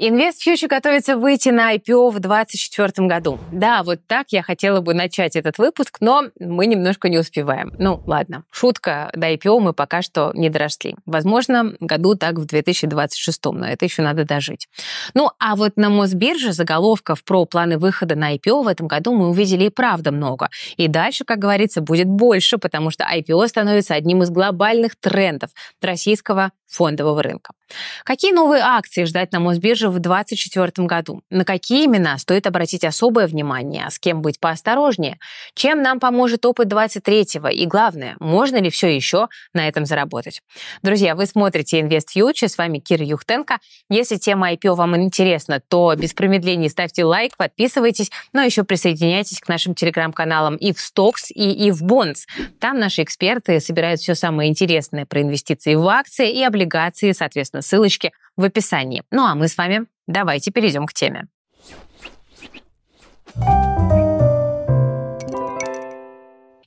Инвест Future готовится выйти на IPO в 2024 году. Да, вот так я хотела бы начать этот выпуск, но мы немножко не успеваем. Ну, ладно, шутка, до IPO мы пока что не доросли. Возможно, году так в 2026, но это еще надо дожить. Ну, а вот на Мосбирже заголовков про планы выхода на IPO в этом году мы увидели и правда много. И дальше, как говорится, будет больше, потому что IPO становится одним из глобальных трендов российского фондового рынка. Какие новые акции ждать на Мосбирже в 2024 году? На какие имена стоит обратить особое внимание, а с кем быть поосторожнее? Чем нам поможет опыт 23-го? И главное, можно ли все еще на этом заработать? Друзья, вы смотрите Invest Future, с вами Кира Юхтенко. Если тема IPO вам интересна, то без промедления ставьте лайк, подписывайтесь, но ну а еще присоединяйтесь к нашим телеграм-каналам и в Stocks, и, и в Bonds. Там наши эксперты собирают все самое интересное про инвестиции в акции и облигации облигации, соответственно, ссылочки в описании. Ну а мы с вами давайте перейдем к теме. thank you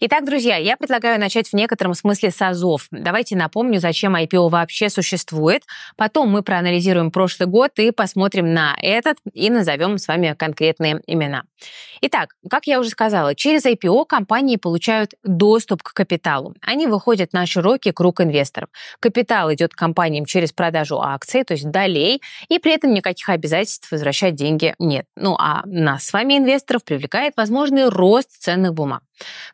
Итак, друзья, я предлагаю начать в некотором смысле с АЗОВ. Давайте напомню, зачем IPO вообще существует. Потом мы проанализируем прошлый год и посмотрим на этот и назовем с вами конкретные имена. Итак, как я уже сказала, через IPO компании получают доступ к капиталу. Они выходят на широкий круг инвесторов. Капитал идет компаниям через продажу акций, то есть долей, и при этом никаких обязательств возвращать деньги нет. Ну а нас с вами, инвесторов, привлекает возможный рост ценных бумаг.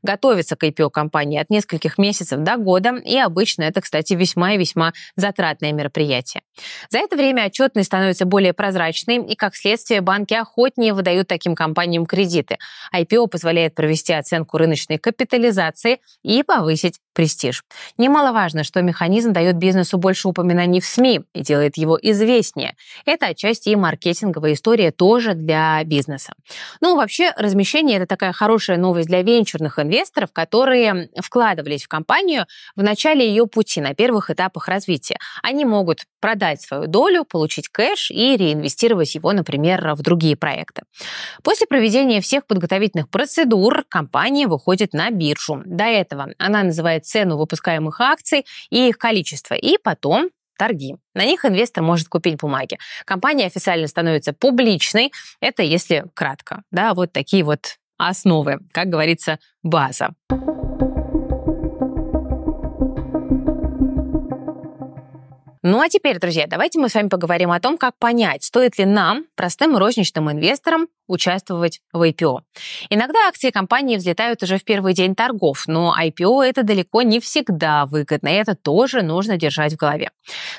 Готовится к IPO компании от нескольких месяцев до года, и обычно это, кстати, весьма и весьма затратное мероприятие. За это время отчетность становится более прозрачной, и, как следствие, банки охотнее выдают таким компаниям кредиты. IPO позволяет провести оценку рыночной капитализации и повысить престиж. Немаловажно, что механизм дает бизнесу больше упоминаний в СМИ и делает его известнее. Это отчасти и маркетинговая история тоже для бизнеса. Ну, вообще, размещение – это такая хорошая новость для венчурных инвесторов, которые вкладывались в компанию в начале ее пути, на первых этапах развития. Они могут продать свою долю, получить кэш и реинвестировать его, например, в другие проекты. После проведения всех подготовительных процедур компания выходит на биржу. До этого она называется цену выпускаемых акций и их количество, и потом торги. На них инвестор может купить бумаги. Компания официально становится публичной, это если кратко. Да, вот такие вот основы, как говорится, база. Ну а теперь, друзья, давайте мы с вами поговорим о том, как понять, стоит ли нам, простым розничным инвесторам, участвовать в IPO. Иногда акции компании взлетают уже в первый день торгов, но IPO это далеко не всегда выгодно, и это тоже нужно держать в голове.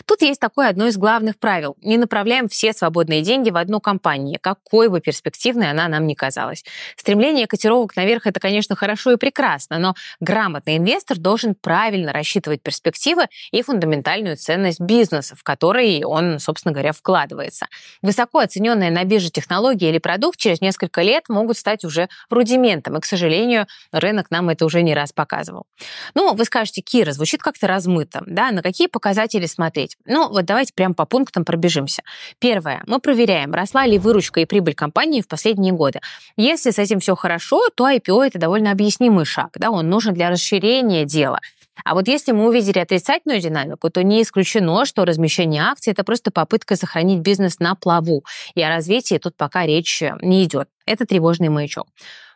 Тут есть такое одно из главных правил. Не направляем все свободные деньги в одну компанию, какой бы перспективной она нам ни казалась. Стремление котировок наверх это, конечно, хорошо и прекрасно, но грамотный инвестор должен правильно рассчитывать перспективы и фундаментальную ценность бизнеса бизнес, в который он, собственно говоря, вкладывается. Высоко оцененные на бирже технологии или продукт через несколько лет могут стать уже рудиментом, и, к сожалению, рынок нам это уже не раз показывал. Ну, вы скажете, Кира, звучит как-то размыто, да, на какие показатели смотреть? Ну, вот давайте прям по пунктам пробежимся. Первое, мы проверяем, росла ли выручка и прибыль компании в последние годы. Если с этим все хорошо, то IPO это довольно объяснимый шаг, да, он нужен для расширения дела – а вот если мы увидели отрицательную динамику, то не исключено, что размещение акций – это просто попытка сохранить бизнес на плаву, и о развитии тут пока речь э, не идет. Это тревожный маячок.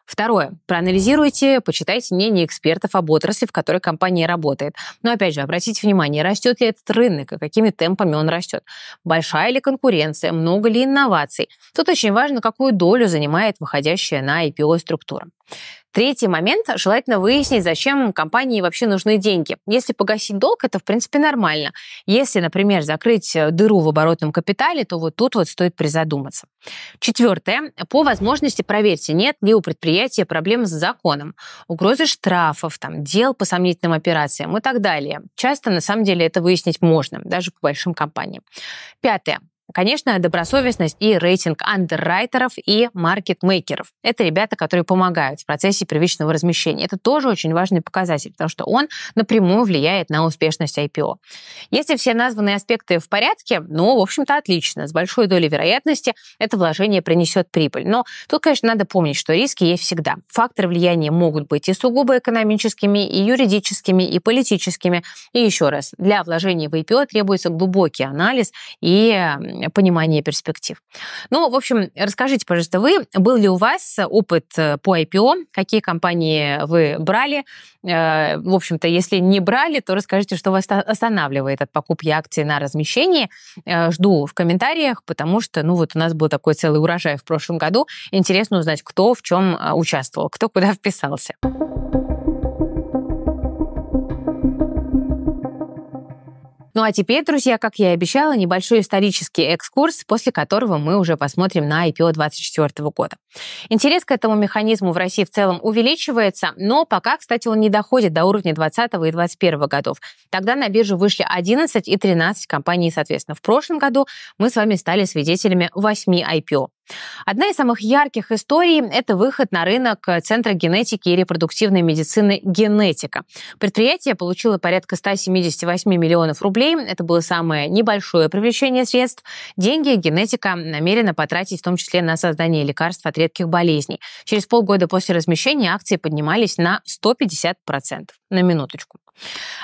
Второе. Проанализируйте, почитайте мнение экспертов об отрасли, в которой компания работает. Но опять же, обратите внимание, растет ли этот рынок и какими темпами он растет. Большая ли конкуренция, много ли инноваций. Тут очень важно, какую долю занимает выходящая на IPO структура. Третий момент. Желательно выяснить, зачем компании вообще нужны деньги. Если погасить долг, это, в принципе, нормально. Если, например, закрыть э, дыру в оборотном капитале, то вот тут вот стоит призадуматься. Четвертое. По возможности проверьте, нет ли у предприятия проблем с законом, угрозы штрафов, там, дел по сомнительным операциям и так далее. Часто, на самом деле, это выяснить можно, даже по большим компаниям. Пятое. Конечно, добросовестность и рейтинг андеррайтеров и маркетмейкеров. Это ребята, которые помогают в процессе первичного размещения. Это тоже очень важный показатель, потому что он напрямую влияет на успешность IPO. Если все названные аспекты в порядке, ну, в общем-то, отлично. С большой долей вероятности это вложение принесет прибыль. Но тут, конечно, надо помнить, что риски есть всегда. Факторы влияния могут быть и сугубо экономическими, и юридическими, и политическими. И еще раз, для вложения в IPO требуется глубокий анализ и понимание перспектив. Ну, в общем, расскажите, пожалуйста, вы, был ли у вас опыт э, по IPO, какие компании вы брали? Э, в общем-то, если не брали, то расскажите, что вас останавливает от покупки акций на размещение. Э, жду в комментариях, потому что, ну, вот у нас был такой целый урожай в прошлом году. Интересно узнать, кто в чем а, участвовал, кто куда вписался. Thank you Ну а теперь, друзья, как я и обещала, небольшой исторический экскурс, после которого мы уже посмотрим на IPO 2024 года. Интерес к этому механизму в России в целом увеличивается, но пока, кстати, он не доходит до уровня 2020 и 2021 годов. Тогда на биржу вышли 11 и 13 компаний, соответственно. В прошлом году мы с вами стали свидетелями 8 IPO. Одна из самых ярких историй – это выход на рынок э, Центра генетики и репродуктивной медицины «Генетика». Предприятие получило порядка 178 миллионов рублей. Это было самое небольшое привлечение средств. Деньги «Генетика» намерена потратить в том числе на создание лекарств от редких болезней. Через полгода после размещения акции поднимались на 150%. На минуточку.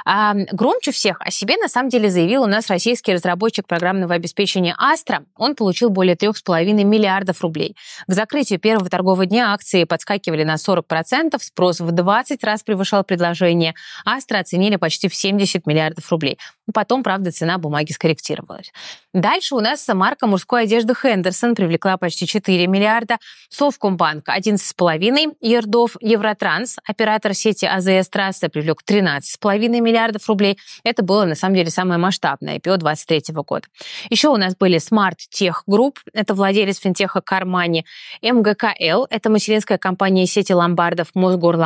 А, громче всех о себе на самом деле заявил у нас российский разработчик программного обеспечения Astra. Он получил более 3,5 миллиардов рублей. К закрытию первого торгового дня акции подскакивали на 40%, спрос в 20 раз превышал предложение. Astra оценили почти в 70 миллиардов рублей. Потом, правда, цена бумаги скорректировалась. Дальше у нас марка мужской одежды Хендерсон привлекла почти 4 миллиарда. Совкомбанк 11,5 ярдов. Евротранс, оператор сети АЗС-трасса, привлек 13,5 2,5 миллиардов рублей. Это было, на самом деле, самое масштабное IPO 2023 года. Еще у нас были Smart Tech Group, это владелец финтеха Кармани, МГКЛ, это материнская компания сети ломбардов Мосгор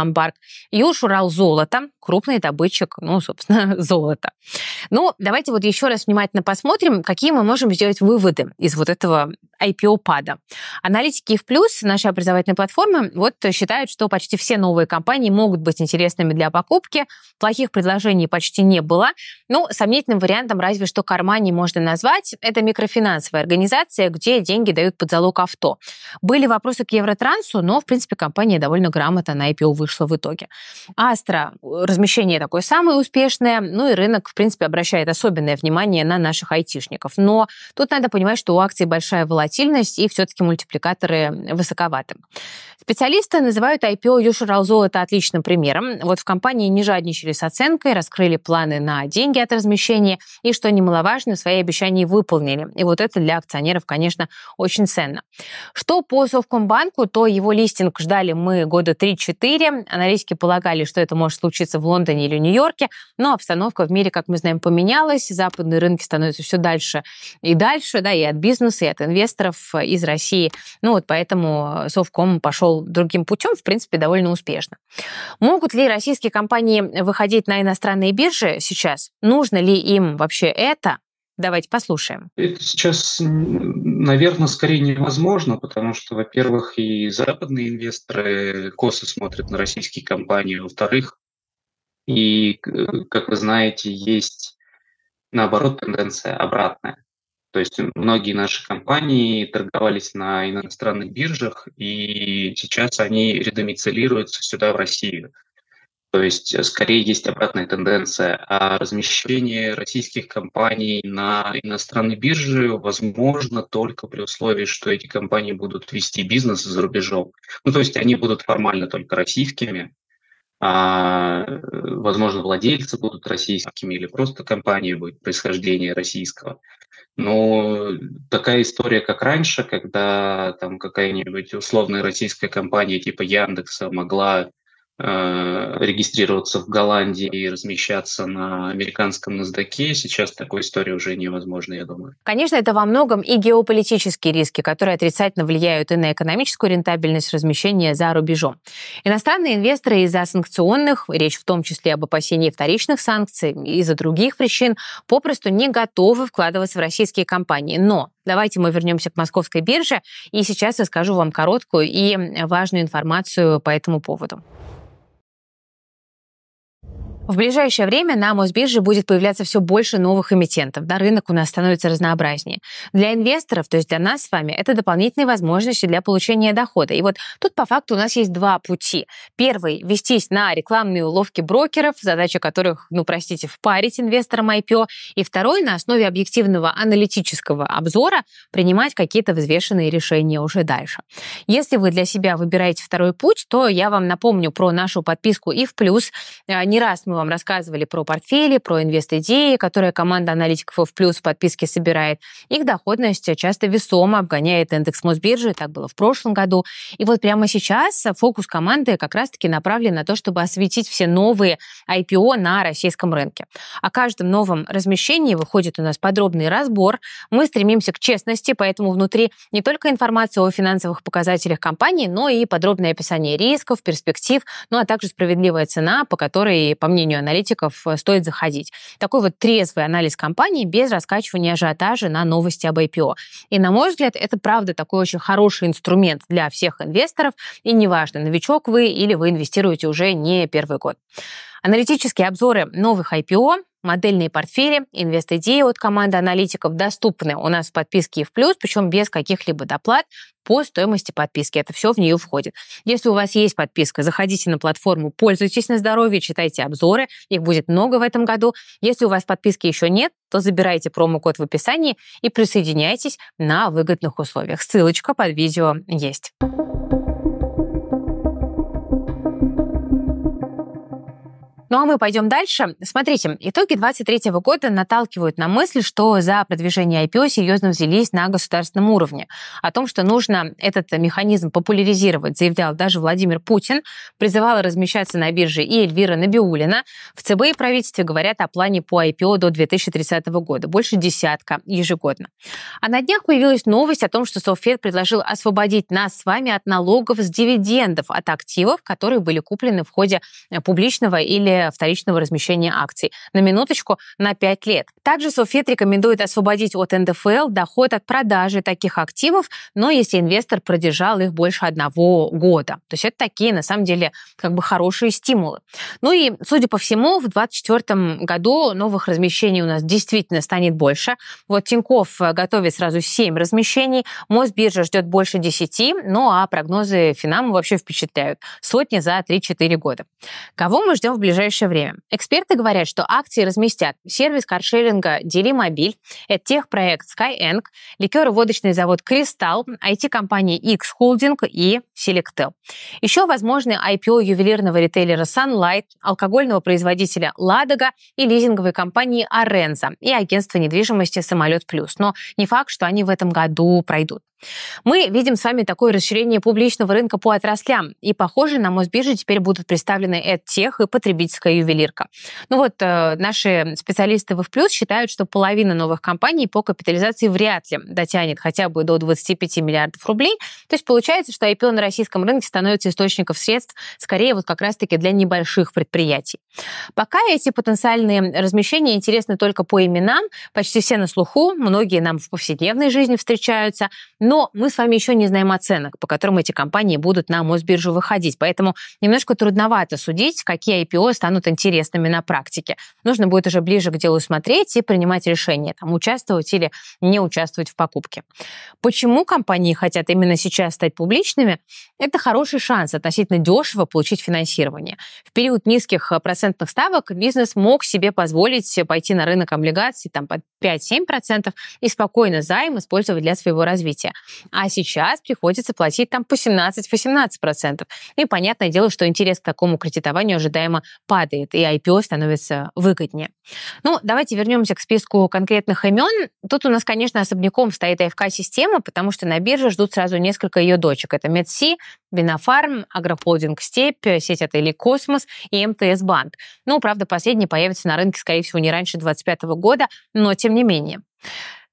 Южурал Золото, крупный добытчик, ну, собственно, золота. Ну, давайте вот еще раз внимательно посмотрим, какие мы можем сделать выводы из вот этого IPO-пада. Аналитики в плюс нашей образовательной платформы вот считают, что почти все новые компании могут быть интересными для покупки. Плохих таких предложений почти не было. Ну, сомнительным вариантом разве что кармане можно назвать. Это микрофинансовая организация, где деньги дают под залог авто. Были вопросы к Евротрансу, но, в принципе, компания довольно грамотно на IPO вышла в итоге. Астра, размещение такое самое успешное, ну и рынок, в принципе, обращает особенное внимание на наших айтишников. Но тут надо понимать, что у акций большая волатильность, и все-таки мультипликаторы высоковаты. Специалисты называют IPO Юши Ралзо это отличным примером. Вот в компании не жадничали со оценкой, раскрыли планы на деньги от размещения и, что немаловажно, свои обещания выполнили. И вот это для акционеров, конечно, очень ценно. Что по Совкомбанку, то его листинг ждали мы года 3-4. Аналитики полагали, что это может случиться в Лондоне или Нью-Йорке, но обстановка в мире, как мы знаем, поменялась. Западные рынки становятся все дальше и дальше, да, и от бизнеса, и от инвесторов из России. Ну вот поэтому Совком пошел другим путем, в принципе, довольно успешно. Могут ли российские компании выходить смотреть на иностранные биржи сейчас? Нужно ли им вообще это? Давайте послушаем. Это сейчас, наверное, скорее невозможно, потому что, во-первых, и западные инвесторы косо смотрят на российские компании, во-вторых, и, как вы знаете, есть, наоборот, тенденция обратная. То есть многие наши компании торговались на иностранных биржах, и сейчас они редомицилируются сюда, в Россию. То есть э, скорее есть обратная тенденция. А размещение российских компаний на иностранной бирже возможно только при условии, что эти компании будут вести бизнес за рубежом. Ну, то есть они будут формально только российскими, а, э, возможно, владельцы будут российскими или просто компания будет происхождения российского. Но такая история, как раньше, когда там какая-нибудь условная российская компания типа Яндекса могла Э, регистрироваться в Голландии и размещаться на американском NASDAQ. Сейчас такой истории уже невозможно, я думаю. Конечно, это во многом и геополитические риски, которые отрицательно влияют и на экономическую рентабельность размещения за рубежом. Иностранные инвесторы из-за санкционных, речь в том числе об опасении вторичных санкций, из-за других причин, попросту не готовы вкладываться в российские компании. Но Давайте мы вернемся к московской бирже, и сейчас я скажу вам короткую и важную информацию по этому поводу. В ближайшее время на Мосбирже будет появляться все больше новых эмитентов. Да, рынок у нас становится разнообразнее. Для инвесторов, то есть для нас с вами, это дополнительные возможности для получения дохода. И вот тут по факту у нас есть два пути. Первый – вестись на рекламные уловки брокеров, задача которых, ну, простите, впарить инвесторам IPO. И второй – на основе объективного аналитического обзора принимать какие-то взвешенные решения уже дальше. Если вы для себя выбираете второй путь, то я вам напомню про нашу подписку и в плюс. Э, не раз мы вам рассказывали про портфели, про инвест-идеи, которые команда аналитиков в плюс подписки собирает. Их доходность часто весомо обгоняет индекс Мосбиржи, так было в прошлом году. И вот прямо сейчас фокус команды как раз-таки направлен на то, чтобы осветить все новые IPO на российском рынке. О каждом новом размещении выходит у нас подробный разбор. Мы стремимся к честности, поэтому внутри не только информация о финансовых показателях компании, но и подробное описание рисков, перспектив, ну а также справедливая цена, по которой, по мне мнению аналитиков, э, стоит заходить. Такой вот трезвый анализ компании без раскачивания ажиотажа на новости об IPO. И, на мой взгляд, это, правда, такой очень хороший инструмент для всех инвесторов. И неважно, новичок вы или вы инвестируете уже не первый год. Аналитические обзоры новых IPO Модельные портфели, инвест-идеи от команды аналитиков доступны у нас в подписке и в плюс, причем без каких-либо доплат по стоимости подписки. Это все в нее входит. Если у вас есть подписка, заходите на платформу, пользуйтесь на здоровье, читайте обзоры, их будет много в этом году. Если у вас подписки еще нет, то забирайте промокод в описании и присоединяйтесь на выгодных условиях. Ссылочка под видео есть. Ну а мы пойдем дальше. Смотрите, итоги 2023 года наталкивают на мысль, что за продвижение IPO серьезно взялись на государственном уровне. О том, что нужно этот механизм популяризировать, заявлял даже Владимир Путин, призывала размещаться на бирже и Эльвира Набиулина. В ЦБ и правительстве говорят о плане по IPO до 2030 года. Больше десятка ежегодно. А на днях появилась новость о том, что Софет предложил освободить нас с вами от налогов с дивидендов от активов, которые были куплены в ходе публичного или вторичного размещения акций. На минуточку, на 5 лет. Также Софет рекомендует освободить от НДФЛ доход от продажи таких активов, но если инвестор продержал их больше одного года. То есть это такие, на самом деле, как бы хорошие стимулы. Ну и, судя по всему, в 2024 году новых размещений у нас действительно станет больше. Вот Тиньков э, готовит сразу 7 размещений, Мосбиржа ждет больше 10, ну а прогнозы Финама вообще впечатляют. Сотни за 3-4 года. Кого мы ждем в ближайшие ближайшее время. Эксперты говорят, что акции разместят сервис каршеринга Делимобиль, это техпроект Skyeng, ликероводочный завод Кристалл, IT-компании X Holding и Selectel. Еще возможны IPO ювелирного ритейлера Sunlight, алкогольного производителя Ладога и лизинговой компании Аренза и агентства недвижимости Самолет Плюс. Но не факт, что они в этом году пройдут. Мы видим с вами такое расширение публичного рынка по отраслям, и, похоже, на Мосбирже теперь будут представлены EdTech и потребительские российская ювелирка. Ну вот, э, наши специалисты в плюс считают, что половина новых компаний по капитализации вряд ли дотянет хотя бы до 25 миллиардов рублей. То есть получается, что IPO на российском рынке становится источником средств скорее вот как раз-таки для небольших предприятий. Пока эти потенциальные размещения интересны только по именам, почти все на слуху, многие нам в повседневной жизни встречаются, но мы с вами еще не знаем оценок, по которым эти компании будут на Мосбиржу выходить, поэтому немножко трудновато судить, какие IPO станут интересными на практике. Нужно будет уже ближе к делу смотреть и принимать решение, там, участвовать или не участвовать в покупке. Почему компании хотят именно сейчас стать публичными? Это хороший шанс относительно дешево получить финансирование. В период низких э, процентных ставок бизнес мог себе позволить пойти на рынок облигаций там, под 5-7% и спокойно займ использовать для своего развития. А сейчас приходится платить там по 17-18%. И понятное дело, что интерес к такому кредитованию ожидаемо падает, и IPO становится выгоднее. Ну, давайте вернемся к списку конкретных имен. Тут у нас, конечно, особняком стоит АФК-система, потому что на бирже ждут сразу несколько ее дочек. Это Медси, Бинофарм, Агрохолдинг Степь, сеть отелей Космос и МТС Банк. Ну, правда, последний появится на рынке, скорее всего, не раньше 2025 года, но тем не менее.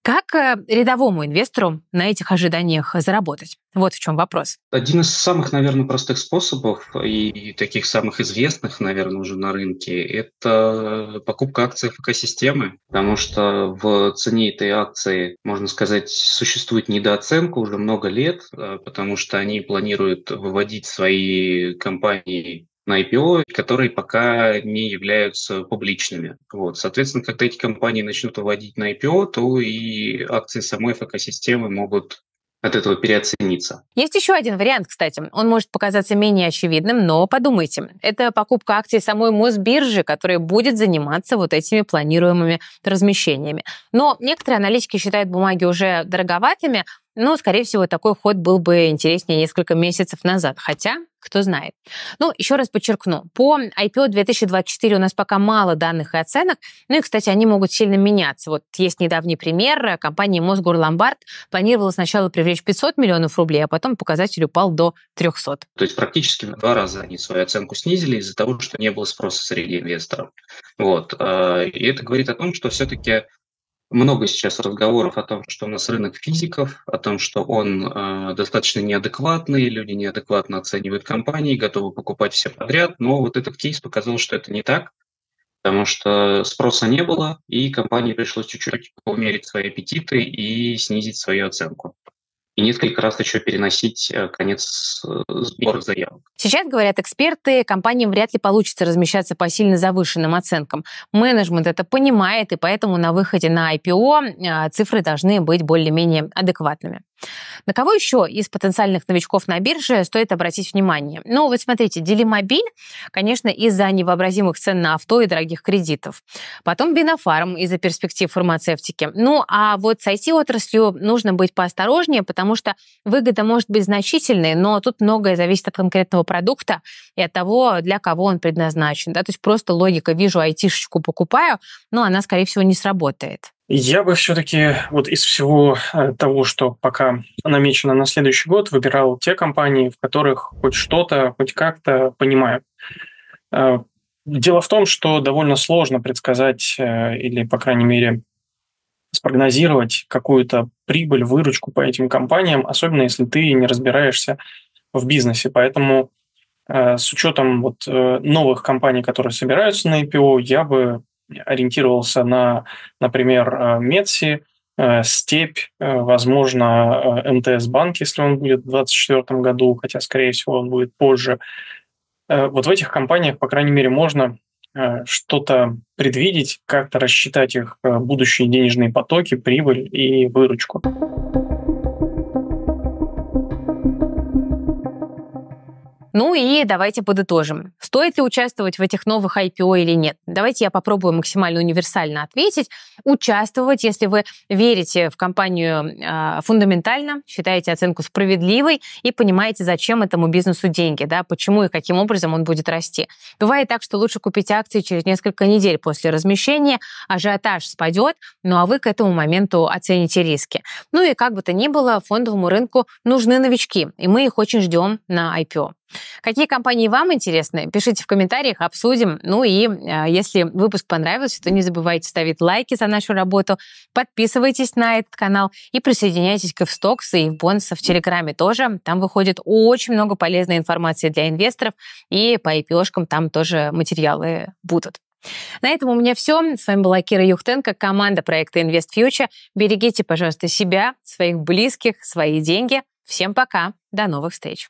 Как э, рядовому инвестору на этих ожиданиях заработать? Вот в чем вопрос. Один из самых, наверное, простых способов и таких самых известных, наверное, уже на рынке, это э, покупка акций экосистемы, потому что в цене этой акции, можно сказать, существует недооценка уже много лет, э, потому что они планируют выводить свои компании на IPO, которые пока не являются публичными. Вот. Соответственно, когда эти компании начнут вводить на IPO, то и акции самой экосистемы могут от этого переоцениться. Есть еще один вариант, кстати. Он может показаться менее очевидным, но подумайте. Это покупка акций самой Мосбиржи, которая будет заниматься вот этими планируемыми размещениями. Но некоторые аналитики считают бумаги уже дороговатыми, ну, скорее всего, такой ход был бы интереснее несколько месяцев назад. Хотя, кто знает. Ну, еще раз подчеркну, по IPO 2024 у нас пока мало данных и оценок, ну и, кстати, они могут сильно меняться. Вот есть недавний пример, компания Мосгорломбард планировала сначала привлечь 500 миллионов рублей, а потом показатель упал до 300. То есть практически в два раза они свою оценку снизили из-за того, что не было спроса среди инвесторов. Вот. Э, и это говорит о том, что все-таки много сейчас разговоров о том, что у нас рынок физиков, о том, что он э, достаточно неадекватный, люди неадекватно оценивают компании, готовы покупать все подряд, но вот этот кейс показал, что это не так, потому что спроса не было, и компании пришлось чуть-чуть умерить свои аппетиты и снизить свою оценку и несколько раз еще переносить э, конец э, сбора заявок. Сейчас, говорят эксперты, компаниям вряд ли получится размещаться по сильно завышенным оценкам. Менеджмент это понимает, и поэтому на выходе на IPO э, цифры должны быть более-менее адекватными. На кого еще из потенциальных новичков на бирже стоит обратить внимание? Ну, вот смотрите, Делимобиль, конечно, из-за невообразимых цен на авто и дорогих кредитов. Потом Бинофарм из-за перспектив фармацевтики. Ну, а вот с IT-отраслью нужно быть поосторожнее, потому что выгода может быть значительной, но тут многое зависит от конкретного продукта и от того, для кого он предназначен. Да? То есть просто логика «вижу IT-шечку покупаю», но она, скорее всего, не сработает. Я бы все-таки вот из всего э, того, что пока намечено на следующий год, выбирал те компании, в которых хоть что-то, хоть как-то понимаю. Э, дело в том, что довольно сложно предсказать э, или, по крайней мере, спрогнозировать какую-то прибыль, выручку по этим компаниям, особенно если ты не разбираешься в бизнесе. Поэтому с учетом вот новых компаний, которые собираются на IPO, я бы ориентировался на, например, э, Метси, э, Степь, э, возможно, МТС-банк, если он будет в 2024 году, хотя, скорее всего, он будет позже. Вот в этих компаниях, по крайней мере, можно что-то предвидеть, как-то рассчитать их будущие денежные потоки, прибыль и выручку. Ну и давайте подытожим. Стоит ли участвовать в этих новых IPO или нет? Давайте я попробую максимально универсально ответить. Участвовать, если вы верите в компанию э, фундаментально, считаете оценку справедливой и понимаете, зачем этому бизнесу деньги, да, почему и каким образом он будет расти. Бывает так, что лучше купить акции через несколько недель после размещения, ажиотаж спадет, ну а вы к этому моменту оцените риски. Ну и как бы то ни было, фондовому рынку нужны новички, и мы их очень ждем на IPO. Какие компании вам интересны? Пишите в комментариях, обсудим. Ну и э, если выпуск понравился, то не забывайте ставить лайки за нашу работу, подписывайтесь на этот канал и присоединяйтесь к Стокс и в Бонс в Телеграме тоже. Там выходит очень много полезной информации для инвесторов, и по ipo там тоже материалы будут. На этом у меня все. С вами была Кира Юхтенко, команда проекта Invest Future. Берегите, пожалуйста, себя, своих близких, свои деньги. Всем пока. До новых встреч.